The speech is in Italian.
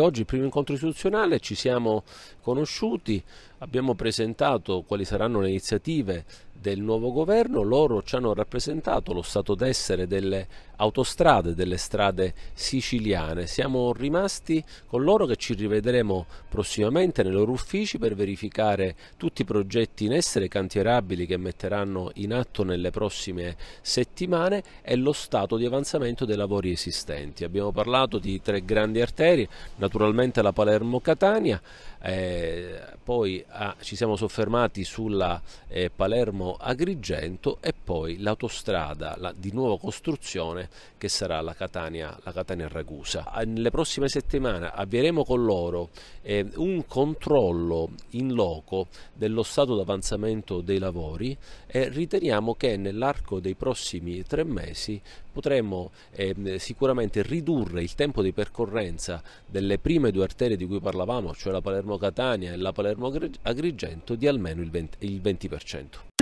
Oggi, il primo incontro istituzionale, ci siamo conosciuti, abbiamo presentato quali saranno le iniziative del nuovo governo loro ci hanno rappresentato lo stato d'essere delle autostrade, delle strade siciliane. Siamo rimasti con loro che ci rivedremo prossimamente nei loro uffici per verificare tutti i progetti in essere cantierabili che metteranno in atto nelle prossime settimane e lo stato di avanzamento dei lavori esistenti. Abbiamo parlato di tre grandi arterie, naturalmente la Palermo-Catania, eh, poi ah, ci siamo soffermati sulla eh, Palermo Agrigento e poi l'autostrada la, di nuova costruzione che sarà la Catania, la Catania Ragusa. Nelle prossime settimane avvieremo con loro eh, un controllo in loco dello stato d'avanzamento dei lavori e riteniamo che nell'arco dei prossimi tre mesi potremo eh, sicuramente ridurre il tempo di percorrenza delle prime due arterie di cui parlavamo, cioè la Palermo-Catania e la Palermo-Agrigento, di almeno il 20%. Il 20%.